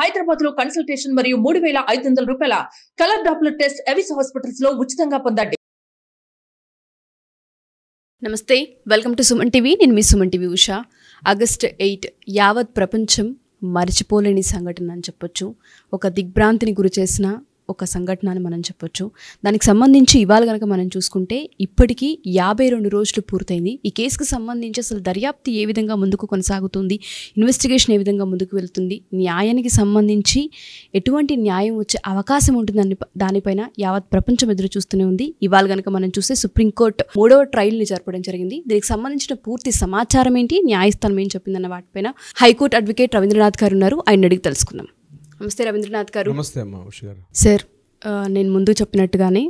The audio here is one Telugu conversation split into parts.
హైదరాబాద్ లో కన్సల్టేషన్ మరియు మూడు వేల ఐదు వందల రూపాయల కలర్ డాప్లర్ టెస్ట్ ఎవిస్ హాస్పిటల్స్ లో ఉచితంగా పొందండి నమస్తే వెల్కమ్ టు సుమన్ టీవీ నేను మీ Suman TV Usha August eight యావత్ ప్రపంచం మర్చిపోలేని సంఘటన అని చెప్పొచ్చు ఒక దిగ్భ్రాంతిని గురి చేసిన ఒక సంఘటన అని మనం చెప్పొచ్చు దానికి సంబంధించి ఇవాళ కనుక మనం చూసుకుంటే ఇప్పటికీ యాభై రెండు రోజులు పూర్తయింది ఈ కేసుకు సంబంధించి అసలు దర్యాప్తు ఏ విధంగా ముందుకు కొనసాగుతుంది ఇన్వెస్టిగేషన్ ఏ విధంగా ముందుకు వెళ్తుంది న్యాయానికి సంబంధించి ఎటువంటి న్యాయం వచ్చే అవకాశం ఉంటుందని దానిపైన యావత్ ప్రపంచం ఎదురు చూస్తూనే ఉంది ఇవాళ కనుక మనం చూస్తే సుప్రీంకోర్టు మూడవ ట్రయల్ని జరపడం జరిగింది దీనికి సంబంధించిన పూర్తి సమాచారం ఏంటి న్యాయస్థానం ఏం చెప్పిందన్న వాటిపైన హైకోర్టు అడ్వకేట్ రవీంద్రనాథ్ గారు ఉన్నారు ఆయన అడిగి తెలుసుకుందాం నమస్తే రవీంద్రనాథ్ గారు నమస్తే అమ్మా సార్ నేను ముందు చెప్పినట్టుగానే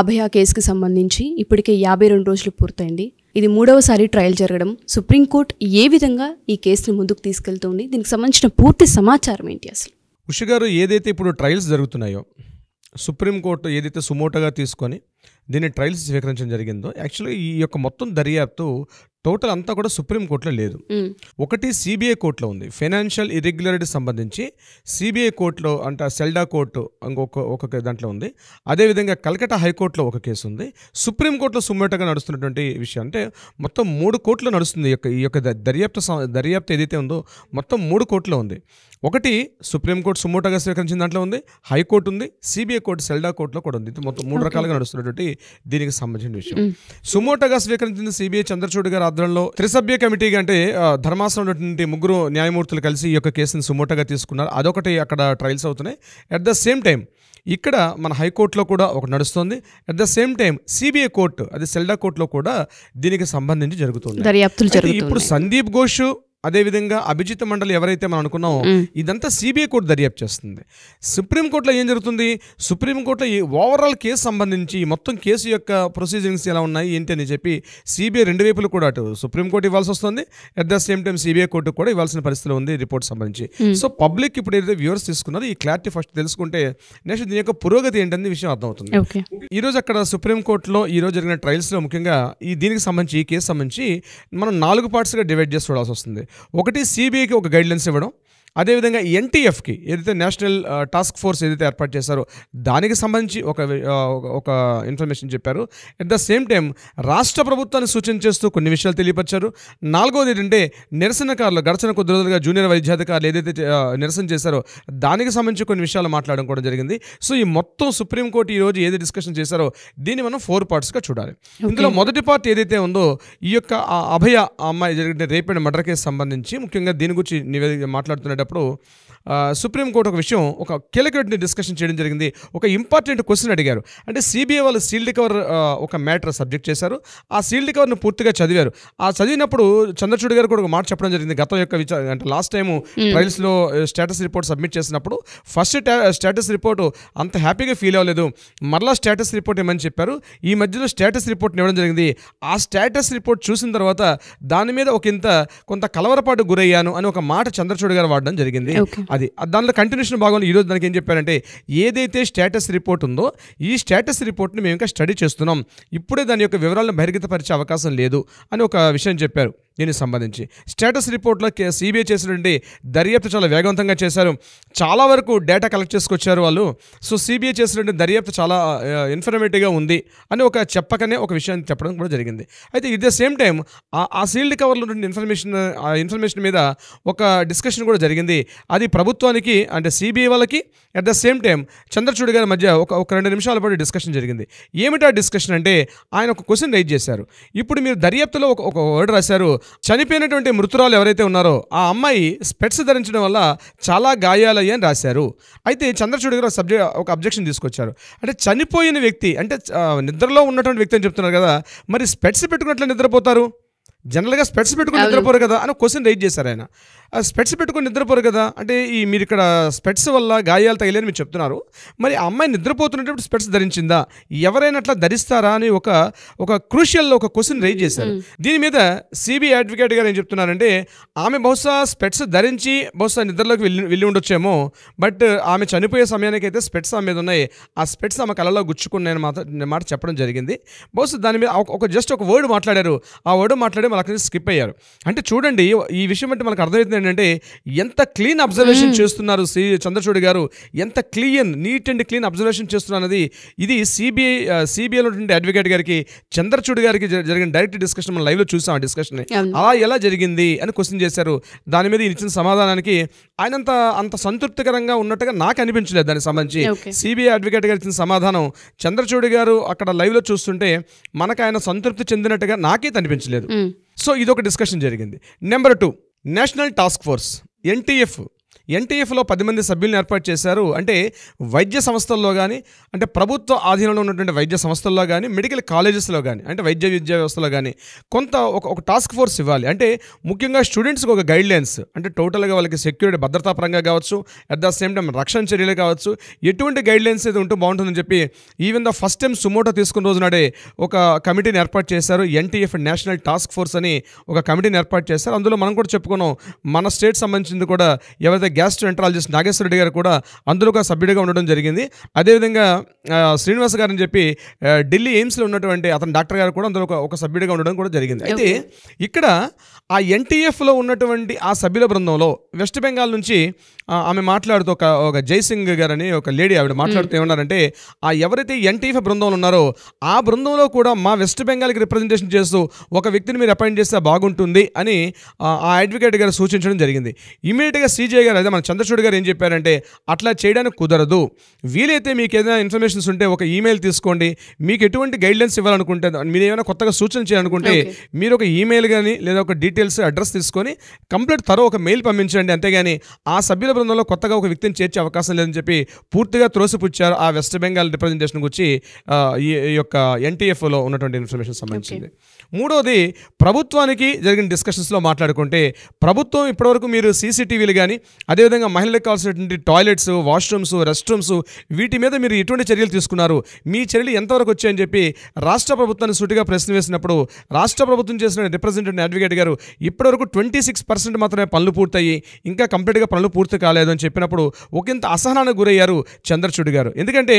అభయ కేసుకు సంబంధించి ఇప్పటికే యాభై రెండు రోజులు పూర్తయింది ఇది మూడవసారి ట్రయల్ జరగడం సుప్రీంకోర్టు ఏ విధంగా ఈ కేసును ముందుకు తీసుకెళ్తుంది దీనికి సంబంధించిన పూర్తి సమాచారం ఏంటి అసలు ఉషి గారు ఏదైతే ఇప్పుడు ట్రయల్స్ జరుగుతున్నాయో సుప్రీంకోర్టు ఏదైతే సుమోటగా తీసుకొని దీన్ని ట్రయల్స్ స్వీకరించడం జరిగిందో యాక్చువల్గా ఈ యొక్క మొత్తం దర్యాప్తు టోటల్ అంతా కూడా సుప్రీంకోర్టులో లేదు ఒకటి సిబిఐ కోర్టులో ఉంది ఫైనాన్షియల్ ఇర్రెగ్యులారిటీ సంబంధించి సిబిఐ కోర్టులో అంటే సెల్డా కోర్టు ఇంకొక ఒక దాంట్లో ఉంది అదేవిధంగా కలకట్టా హైకోర్టులో ఒక కేసు ఉంది సుప్రీంకోర్టులో సుమ్మటగా నడుస్తున్నటువంటి విషయం అంటే మొత్తం మూడు కోర్టులో నడుస్తుంది ఈ యొక్క ఈ యొక్క దర్యాప్తు దర్యాప్తు ఏదైతే ఉందో మొత్తం మూడు కోర్టులో ఉంది ఒకటి సుప్రీంకోర్టు సుమోటగా స్వీకరించిన దాంట్లో ఉంది హైకోర్టు ఉంది సిబిఐ కోర్టు సెల్డా కోర్టులో కూడా ఉంది ఇది మొత్తం మూడు రకాలుగా నడుస్తున్నటువంటి దీనికి సంబంధించిన విషయం సుమోటగా స్వీకరించింది సిబిఐ చంద్రచూడ్ గారు ఆధ్వర్యంలో త్రిసభ్య కమిటీ అంటే ధర్మాసనం ఉన్నటువంటి ముగ్గురు న్యాయమూర్తులు కలిసి ఈ యొక్క కేసును సుమోటగా తీసుకున్నారు అదొకటి అక్కడ ట్రయల్స్ అవుతున్నాయి అట్ ద సేమ్ టైం ఇక్కడ మన హైకోర్టులో కూడా ఒకటి నడుస్తుంది at the same time CBI court అది సెల్డా కోర్టులో కూడా దీనికి సంబంధించి జరుగుతుంది ఇప్పుడు సందీప్ ఘోష్ అదేవిధంగా అభిజిత్ మండలి ఎవరైతే మనం అనుకున్నామో ఇదంతా సిబిఐ కోర్టు దర్యాప్తు చేస్తుంది సుప్రీంకోర్టులో ఏం జరుగుతుంది సుప్రీంకోర్టులో ఈ ఓవరాల్ కేసు సంబంధించి మొత్తం కేసు యొక్క ప్రొసీజింగ్స్ ఎలా ఉన్నాయి ఏంటి అని చెప్పి సిబిఐ రెండు వైపులు కూడా అటు సుప్రీంకోర్టు ఇవ్వాల్సి వస్తుంది at the same time CBI court కూడా ఇవ్వాల్సిన పరిస్థితి ఉంది రిపోర్ట్ సంబంధించి సో పబ్లిక్ ఇప్పుడు ఏదైతే వ్యూవర్స్ తీసుకున్నారో ఈ క్లారిటీ ఫస్ట్ తెలుసుకుంటే నెక్స్ట్ దీని యొక్క పురోగతి ఏంటనే విషయం అర్థమవుతుంది ఈరోజు అక్కడ సుప్రీంకోర్టులో ఈరోజు జరిగిన ట్రయల్స్లో ముఖ్యంగా ఈ దీనికి సంబంధించి ఈ కేసు సంబంధించి మనం నాలుగు పార్ట్స్గా డివైడ్ చేసి చూడాల్సి వస్తుంది ఒకటి సిబిఐకి ఒక గైడ్లైన్స్ ఇవ్వడం అదేవిధంగా ఎన్టీఎఫ్కి ఏదైతే నేషనల్ టాస్క్ ఫోర్స్ ఏదైతే ఏర్పాటు చేశారో దానికి సంబంధించి ఒక ఒక ఇన్ఫర్మేషన్ చెప్పారు అట్ ద సేమ్ టైం రాష్ట్ర ప్రభుత్వాన్ని సూచన చేస్తూ కొన్ని విషయాలు తెలియపరిచారు నాలుగోది ఏంటంటే నిరసనకారులు గడచిన కొద్ది రోజులుగా జూనియర్ వైద్యాధికారులు ఏదైతే నిరసన చేశారో దానికి సంబంధించి కొన్ని విషయాలు మాట్లాడడం కూడా జరిగింది సో ఈ మొత్తం సుప్రీంకోర్టు ఈరోజు ఏది డిస్కషన్ చేశారో దీన్ని మనం ఫోర్ పార్ట్స్గా చూడాలి ఇందులో మొదటి పార్ట్ ఏదైతే ఉందో ఈ యొక్క అభయ అమ్మాయి జరిగిన రేపైన మర్డర్ కేసు సంబంధించి ముఖ్యంగా దీని గురించి నివేదిక మాట్లాడుతున్నాడు చేసేటప్పుడు సుప్రీంకోర్టు ఒక విషయం ఒక కీలకమైన డిస్కషన్ చేయడం జరిగింది ఒక ఇంపార్టెంట్ క్వశ్చన్ అడిగారు అంటే సిబిఐ వాళ్ళు సీల్డ్ కవర్ ఒక మ్యాటర్ సబ్జెక్ట్ చేశారు ఆ సీల్డ్ కవర్ను పూర్తిగా చదివారు ఆ చదివినప్పుడు చంద్రచూడ్ గారు కూడా ఒక మాట చెప్పడం జరిగింది గతం యొక్క విచార అంటే లాస్ట్ టైం ట్రైల్స్లో స్టేటస్ రిపోర్ట్ సబ్మిట్ చేసినప్పుడు ఫస్ట్ స్టేటస్ రిపోర్ట్ అంత హ్యాపీగా ఫీల్ అవ్వలేదు మరలా స్టేటస్ రిపోర్ట్ ఏమని చెప్పారు ఈ మధ్యలో స్టేటస్ రిపోర్ట్ ఇవ్వడం జరిగింది ఆ స్టేటస్ రిపోర్ట్ చూసిన తర్వాత దాని మీద ఒక ఇంత కొంత కలవరపాటు గురయ్యాను అని ఒక మాట చంద్రచూడ్ గారు వాడడం జరిగింది అది దానిలో కంటిన్యూషన్ భాగంలో ఈరోజు దానికి ఏం చెప్పారంటే ఏదైతే స్టేటస్ రిపోర్ట్ ఉందో ఈ స్టేటస్ రిపోర్ట్ని మేము ఇంకా స్టడీ చేస్తున్నాం ఇప్పుడే దాని యొక్క వివరాలను బహిర్గతపరిచే అవకాశం లేదు అని ఒక విషయం చెప్పారు దీనికి సంబంధించి స్టేటస్ రిపోర్ట్లో సిబిఐ చేసినటువంటి దర్యాప్తు చాలా వేగవంతంగా చేశారు చాలా వరకు డేటా కలెక్ట్ చేసుకొచ్చారు వాళ్ళు సో సిబిఐ చేసినటువంటి దర్యాప్తు చాలా ఇన్ఫర్మేటివ్గా ఉంది అని ఒక చెప్పకనే ఒక విషయాన్ని చెప్పడం కూడా జరిగింది అయితే ఇట్ ద సేమ్ టైం ఆ సీల్డ్ కవర్లో ఉన్న ఇన్ఫర్మేషన్ ఆ ఇన్ఫర్మేషన్ మీద ఒక డిస్కషన్ కూడా జరిగింది అది ప్రభుత్వానికి అంటే సిబిఐ వాళ్ళకి at the same time Chandrachud గారి మధ్య ఒక ఒక రెండు నిమిషాల పాటు డిస్కషన్ జరిగింది ఏమిటా డిస్కషన్ అంటే ఆయన ఒక క్వశ్చన్ రైజ్ చేశారు ఇప్పుడు మీరు దర్యాప్తులో ఒక ఒక వర్డ్ రాశారు చనిపోయినటువంటి మృతురాలు ఎవరైతే ఉన్నారో ఆ అమ్మాయి స్పెట్స్ ధరించడం వల్ల చాలా అని రాశారు అయితే చంద్రచూడ్ గారు సబ్జెక్ట్ ఒక అబ్జెక్షన్ తీసుకొచ్చారు అంటే చనిపోయిన వ్యక్తి అంటే నిద్రలో ఉన్నటువంటి వ్యక్తి అని చెప్తున్నారు కదా మరి స్పెట్స్ పెట్టుకున్నట్లు నిద్రపోతారు జనరల్గా స్పెట్స్ పెట్టుకుని నిద్రపోరు కదా అని క్వశ్చన్ రైజ్ చేశారు ఆయన ఆ స్పెట్స్ పెట్టుకుని నిద్రపోరు కదా అంటే ఈ మీరు ఇక్కడ స్పెట్స్ వల్ల గాయాలు తగిలేని మీరు చెప్తున్నారు మరి ఆ అమ్మాయి నిద్రపోతున్నప్పుడు స్పెట్స్ ధరించిందా ఎవరైనా అట్లా ధరిస్తారా అని ఒక ఒక క్రూషియల్ ఒక క్వశ్చన్ రేజ్ చేశారు దీని మీద సిబిఐ అడ్వకేట్ గారు ఏం చెప్తున్నారంటే ఆమె బహుశా స్పెట్స్ ధరించి బహుశా నిద్రలోకి వెళ్ళి వెళ్ళి ఉండొచ్చేమో బట్ ఆమె చనిపోయే సమయానికి అయితే స్పెట్స్ ఆమె మీద ఉన్నాయి ఆ స్పెట్స్ ఆమె కళలో గుచ్చుకున్నాయని మాట మాట చెప్పడం జరిగింది బహుశా దాని మీద ఒక జస్ట్ ఒక వర్డ్ మాట్లాడారు ఆ వర్డ్ మాట్లాడి మళ్ళీ స్కిప్ అయ్యారు అంటే చూడండి ఈ విషయం అంటే మనకు అర్థమవుతుంది ఏంటంటే ఎంత క్లీన్ అబ్జర్వేషన్ చేస్తున్నారు సి చంద్రచూడి గారు ఎంత clean neat and clean observation చేస్తున్నారు అనేది ఇది సిబిఐ సిబిఐ ఉన్నటువంటి అడ్వకేట్ గారికి చంద్రచూడి గారికి జరిగిన డైరెక్ట్ డిస్కషన్ మనం లైవ్లో చూసాం ఆ డిస్కషన్ అలా ఎలా జరిగింది అని క్వశ్చన్ చేశారు దాని మీద ఇచ్చిన సమాధానానికి ఆయనంత అంత సంతృప్తికరంగా ఉన్నట్టుగా నాకు అనిపించలేదు దానికి సంబంధించి సిబిఐ అడ్వకేట్ గారు ఇచ్చిన సమాధానం చంద్రచూడి గారు అక్కడ లైవ్లో చూస్తుంటే మనకు ఆయన సంతృప్తి చెందినట్టుగా నాకే అనిపించలేదు సో ఇది ఒక డిస్కషన్ జరిగింది number two national task force N T F ఎన్టీఎఫ్లో పది మంది సభ్యులను ఏర్పాటు చేశారు అంటే వైద్య సంస్థల్లో కానీ అంటే ప్రభుత్వ ఆధీనంలో ఉన్నటువంటి వైద్య సంస్థల్లో కానీ మెడికల్ కాలేజెస్లో కానీ అంటే వైద్య విద్యా వ్యవస్థలో కానీ కొంత ఒక ఒక టాస్క్ ఫోర్స్ ఇవ్వాలి అంటే ముఖ్యంగా స్టూడెంట్స్కి ఒక గైడ్లైన్స్ అంటే టోటల్గా వాళ్ళకి సెక్యూరిటీ భద్రతాపరంగా కావచ్చు అట్ ద సేమ్ టైం రక్షణ చర్యలు కావచ్చు ఎటువంటి గైడ్లైన్స్ అయితే ఉంటూ బాగుంటుందని చెప్పి even the first time suo motu తీసుకున్న రోజునాడే ఒక కమిటీని ఏర్పాటు చేశారు ఎన్టీఎఫ్ నేషనల్ టాస్క్ ఫోర్స్ అని ఒక కమిటీని ఏర్పాటు చేశారు అందులో మనం కూడా చెప్పుకున్నాం మన స్టేట్ సంబంధించింది కూడా ఎవరైతే గ్యాస్ట్రోఎంట్రాలజిస్ట్ నాగేశ్వర రెడ్డి గారు కూడా అందులో ఒక సభ్యుడిగా ఉండడం జరిగింది అదేవిధంగా శ్రీనివాస్ గారు అని చెప్పి ఢిల్లీ ఎయిమ్స్లో ఉన్నటువంటి అతని డాక్టర్ గారు కూడా అందులో ఒక సభ్యుడిగా ఉండడం కూడా జరిగింది అయితే ఇక్కడ ఆ ఎన్టీఎఫ్లో ఉన్నటువంటి ఆ సభ్యుల బృందంలో వెస్ట్ బెంగాల్ నుంచి ఆమె మాట్లాడుతూ ఒక ఒక జైసింగ్ గారు అని ఒక లేడీ ఆవిడ మాట్లాడుతూ ఏమన్నారంటే ఆ ఎవరైతే ఎన్టీఎఫ్ బృందంలో ఉన్నారో ఆ బృందంలో కూడా మా వెస్ట్ బెంగాల్కి రిప్రజెంటేషన్ చేస్తూ ఒక వ్యక్తిని మీరు అపాయింట్ చేస్తే బాగుంటుంది అని ఆ అడ్వకేట్ గారు సూచించడం జరిగింది ఇమీడియట్గా సీజే గారు లేదా మన చంద్రచూడ్ గారు ఏం చెప్పారంటే అట్లా చేయడానికి కుదరదు వీలైతే మీకు ఏదైనా ఇన్ఫర్మేషన్స్ ఉంటే ఒక ఈమెయిల్ తీసుకోండి మీకు ఎటువంటి గైడ్లైన్స్ ఇవ్వాలనుకుంటే మీరు ఏమైనా కొత్తగా సూచన చేయాలనుకుంటే మీరు ఒక ఈమెయిల్ కానీ లేదా ఒక డీటెయిల్స్ అడ్రస్ తీసుకొని కంప్లీట్ తరో ఒక మెయిల్ పంపించండి అంతేగాని ఆ సభ్యుల బృందంలో కొత్తగా ఒక వ్యక్తిని చేర్చే అవకాశం లేదని చెప్పి పూర్తిగా త్రోసిపుచ్చారు ఆ వెస్ట్ బెంగాల్ రిప్రజెంటేషన్ గురించి ఈ యొక్క ఎన్టీఎఫ్లో ఉన్నటువంటి ఇన్ఫర్మేషన్ సంబంధించింది మూడోది ప్రభుత్వానికి జరిగిన డిస్కషన్స్లో మాట్లాడుకుంటే ప్రభుత్వం ఇప్పటివరకు మీరు సీసీటీవీలు కానీ అదేవిధంగా మహిళలకు కావాల్సినటువంటి టాయిలెట్స్ వాష్రూమ్స్ రెస్ట్ రూమ్స్ వీటి మీద మీరు ఎటువంటి చర్యలు తీసుకున్నారు మీ చర్యలు ఎంతవరకు వచ్చాయని చెప్పి రాష్ట్ర ప్రభుత్వాన్ని సుటిగా ప్రశ్న వేసినప్పుడు రాష్ట్ర ప్రభుత్వం చేసిన రిప్రజెంటేటివ్ అడ్వకేట్ గారు ఇప్పటివరకు ట్వంటీ సిక్స్ పర్సెంట్ మాత్రమే పనులు పూర్తయ్యి ఇంకా కంప్లీట్గా పనులు పూర్తి కాలేదు అని చెప్పినప్పుడు ఇంత అసహనానికి గురయ్యారు చంద్రచూడ్ గారు ఎందుకంటే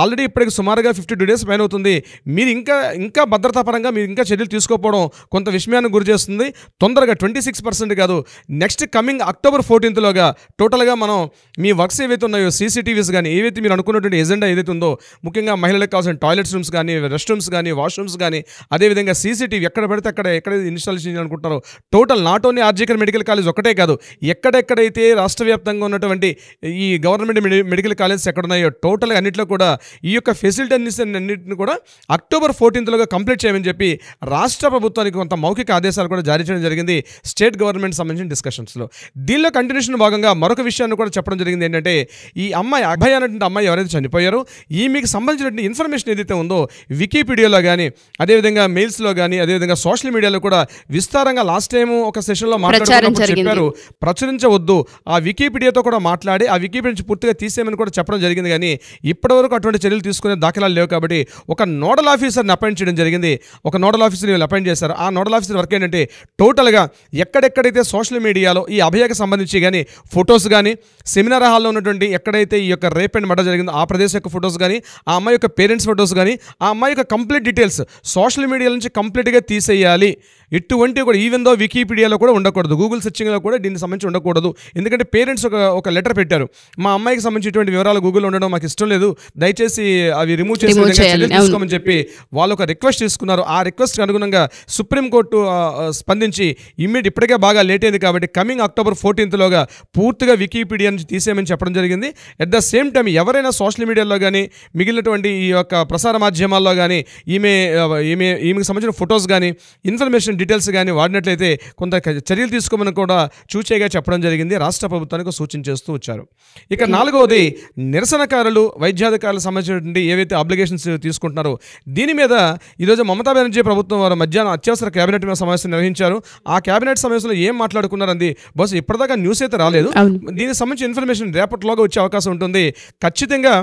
ఆల్రెడీ ఇప్పటికి సుమారుగా ఫిఫ్టీ టూ డేస్ పైన అవుతుంది మీరు ఇంకా ఇంకా భద్రతా పరంగా మీరు ఇంకా చర్యలు తీసుకోపోవడం కొంత విషయాన్ని గురి చేస్తుంది తొందరగా ట్వంటీ సిక్స్ పర్సెంట్ కాదు నెక్స్ట్ కమింగ్ అక్టోబర్ ఫోర్టీన్త్లోగా టోటల్గా మనం మీ వర్క్స్ ఏవైతే ఉన్నాయో సీసీటీవీస్ కానీ ఏవైతే మీరు అనుకున్నటువంటి ఎజెండా ఏదైతే ఉందో ముఖ్యంగా మహిళలకు కావాల్సిన టాయిలెట్స్ రూమ్స్ కానీ రెస్ట్ రూమ్స్ కానీ వాష్రూమ్స్ కానీ అదేవిధంగా సీసీటీవీ ఎక్కడ పడితే అక్కడ ఎక్కడ ఇన్స్టాల్ చేయాలనుకుంటున్నారో total not only RG Kar medical college ఒకటే కాదు ఎక్కడెక్కడైతే రాష్ట్ర వ్యాప్తంగా ఉన్నటువంటి ఈ గవర్నమెంట్ మెడికల్ కాలేజెస్ ఎక్కడ ఉన్నాయో టోటల్ అన్నింటిలో కూడా ఈ యొక్క ఫెసిలిటీ అన్నింటిని కూడా అక్టోబర్ ఫోర్టీన్త్లోగా కంప్లీట్ చేయమని చెప్పి రా రాష్ట్ర ప్రభుత్వానికి కొంత మౌఖిక ఆదేశాలు కూడా జారీ చేయడం జరిగింది స్టేట్ గవర్నమెంట్ సంబంధించిన డిస్కషన్స్లో దీనిలో కంటిన్యూషన్ భాగంగా మరొక విషయాన్ని కూడా చెప్పడం జరిగింది ఏంటంటే ఈ అమ్మాయి అభయ అన్నటువంటి అమ్మాయి ఎవరైతే ఈ ఈమెకి సంబంధించినటువంటి ఇన్ఫర్మేషన్ ఏదైతే ఉందో వికీపీడియాలో కానీ అదేవిధంగా మెయిల్స్లో కానీ అదేవిధంగా సోషల్ మీడియాలో కూడా విస్తారంగా లాస్ట్ టైం ఒక సెషన్లో మాట్లాడారు చెప్పారు ప్రచురించవద్దు ఆ వికీపీడియాతో కూడా మాట్లాడి ఆ వికీపీడియా పూర్తిగా తీసేయమని కూడా చెప్పడం జరిగింది కానీ ఇప్పటివరకు అటువంటి చర్యలు తీసుకునే దాఖలాలు లేవు కాబట్టి ఒక నోడల్ ఆఫీసర్ని అపాయింట్ చేయడం జరిగింది ఒక నోడల్ ఆఫీసర్ కార్యాలయంలో అపాయింట్ చేశారు ఆ నోడల్ ఆఫీసర్ వర్క్ ఏంటంటే టోటల్గా ఎక్కడెక్కడైతే సోషల్ మీడియాలో ఈ అభయకు సంబంధించి కానీ ఫొటోస్ కానీ సెమినార్ హాల్లో ఉన్నటువంటి ఎక్కడైతే ఈ యొక్క రేప్ అండ్ మర్డర్ జరిగిందో ఆ ప్రదేశం యొక్క ఫొటోస్ కానీ ఆ అమ్మాయి యొక్క పేరెంట్స్ ఫొటోస్ కానీ ఆ అమ్మాయి యొక్క కంప్లీట్ డీటెయిల్స్ సోషల్ మీడియా నుంచి కంప్లీట్గా తీసేయాలి ఎటువంటి కూడా ఈవెన్ దో వికీపీడియాలో కూడా ఉండకూడదు గూగుల్ సెర్చింగ్లో కూడా దీనికి సంబంధించి ఉండకూడదు ఎందుకంటే పేరెంట్స్ ఒక ఒక లెటర్ పెట్టారు మా అమ్మాయికి సంబంధించి ఇటువంటి వివరాలు గూగుల్ ఉండడం మాకు ఇష్టం లేదు దయచేసి అవి రిమూవ్ చేసి తీసుకోమని చెప్పి వాళ్ళు ఒక రిక్వెస్ట్ తీసుకున్నారు ఆ రిక్వెస్ట్కి అనుగుణంగా సుప్రీంకోర్టు స్పందించి ఇమ్మీడియట్ ఇప్పటికే బాగా లేట్ అయింది కాబట్టి కమింగ్ అక్టోబర్ ఫోర్టీన్త్లోగా పూర్తిగా వికీపీడియా నుంచి తీసేయమని చెప్పడం జరిగింది అట్ ద సేమ్ టైం ఎవరైనా సోషల్ మీడియాలో కానీ మిగిలినటువంటి ఈ యొక్క ప్రసార మాధ్యమాల్లో కానీ ఈమె ఈమె ఈమెకు సంబంధించిన ఫొటోస్ కానీ ఇన్ఫర్మేషన్ డీటెయిల్స్ కానీ వాడినట్లయితే కొంత చర్యలు తీసుకోమని కూడా చూచేగా చెప్పడం జరిగింది రాష్ట్ర ప్రభుత్వానికి సూచన చేస్తూ వచ్చారు ఇక నాలుగవది నిరసనకారులు వైద్యాధికారులకు సంబంధించినటువంటి ఏవైతే అబ్లిగేషన్స్ తీసుకుంటున్నారో దీని మీద ఈరోజు మమతా బెనర్జీ ప్రభుత్వం వారు మధ్యాహ్నం అత్యవసర కేబినెట్ సమావేశం నిర్వహించారు ఆ కేబినెట్ సమావేశంలో ఏం మాట్లాడుకున్నారంది బస్ ఇప్పటిదాకా న్యూస్ అయితే రాలేదు దీనికి సంబంధించి ఇన్ఫర్మేషన్ రేపటిలోగా వచ్చే అవకాశం ఉంటుంది ఖచ్చితంగా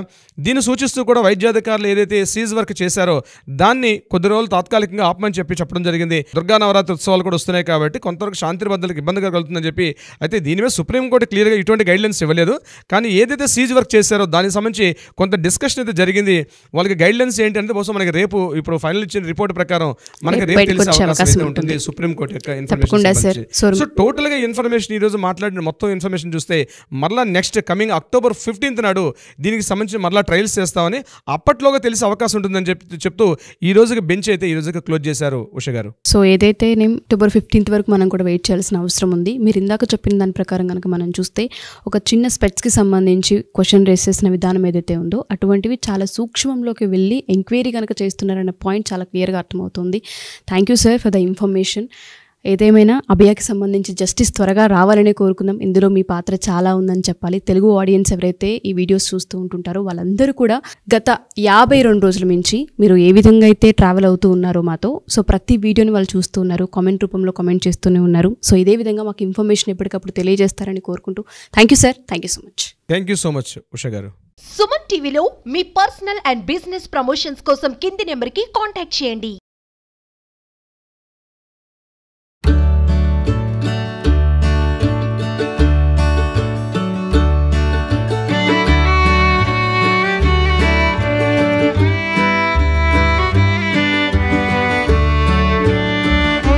దీన్ని సూచిస్తూ కూడా వైద్యాధికారులు ఏదైతే సీజ్ వర్క్ చేశారో దాన్ని కొద్ది రోజులు తాత్కాలికంగా ఆపమని చెప్పి చెప్పడం జరిగింది దుర్గానవ నవరాత్రి ఉత్సవాలు కూడా వస్తున్నాయి కాబట్టి కొంతవరకు శాంతి భద్రతలకు ఇబ్బంది కలుగుతుందని చెప్పి అయితే దీని మీద సుప్రీంకోర్టు క్లియర్గా ఇటువంటి గైడ్లైన్స్ ఇవ్వలేదు కానీ ఏదైతే సీజ్ వర్క్ చేశారో దానికి సంబంధించి కొంత డిస్కషన్ అయితే జరిగింది వాళ్ళకి గైడ్లైన్స్ ఏంటి అంటే బహుశా మనకి రేపు ఇప్పుడు ఫైనల్ ఇచ్చిన రిపోర్ట్ ప్రకారం మనకి రేపు తెలిసే అవకాశం ఉంటుంది సుప్రీంకోర్టు యొక్క ఇన్ఫర్మేషన్ సో టోటల్గా ఇన్ఫర్మేషన్ ఈరోజు మాట్లాడిన మొత్తం ఇన్ఫర్మేషన్ చూస్తే మరలా నెక్స్ట్ కమింగ్ అక్టోబర్ ఫిఫ్టీన్త్ నాడు దీనికి సంబంధించి మరలా ట్రయల్స్ చేస్తామని అప్పట్లోగా తెలిసే అవకాశం ఉంటుందని చెప్తూ ఈ రోజుకి బెంచ్ అయితే ఈ రోజుకి క్లోజ్ చేశారు ఉష గారు సో ఏదైతే నేమ్ అక్టోబర్ ఫిఫ్టీన్త్ వరకు మనం కూడా వెయిట్ చేయాల్సిన అవసరం ఉంది మీరు ఇందాక చెప్పిన దాని ప్రకారం కనుక మనం చూస్తే ఒక చిన్న స్పెట్స్కి సంబంధించి క్వశ్చన్ రేస్ చేసిన విధానం ఏదైతే ఉందో అటువంటివి చాలా సూక్ష్మంలోకి వెళ్ళి ఎంక్వైరీ కనుక చేస్తున్నారనే పాయింట్ చాలా క్లియర్గా అర్థమవుతుంది thank you sir for the information ఏదేమైనా అభియాకి సంబంధించి జస్టిస్ త్వరగా రావాలనే కోరుకుందాం ఇందులో మీ పాత్ర చాలా ఉందని చెప్పాలి తెలుగు ఆడియన్స్ ఎవరైతే ఈ వీడియోస్ చూస్తూ ఉంటుంటారో వాళ్ళందరూ కూడా గత యాభై రెండు రోజుల నుంచి మీరు ఏ విధంగా అయితే ట్రావెల్ అవుతూ ఉన్నారో మాతో సో ప్రతి వీడియోని వాళ్ళు చూస్తూ ఉన్నారు కామెంట్ రూపంలో కామెంట్ చేస్తూనే ఉన్నారు సో ఇదే విధంగా మాకు ఇన్ఫర్మేషన్ ఎప్పటికప్పుడు తెలియజేస్తారని కోరుకుంటూ thank you sir thank you so much thank you so much Usha garu Suman టీవీలో మీ పర్సనల్ అండ్ బిజినెస్ ప్రమోషన్స్ కోసం కింది నెంబర్కి కాంటాక్ట్ చేయండి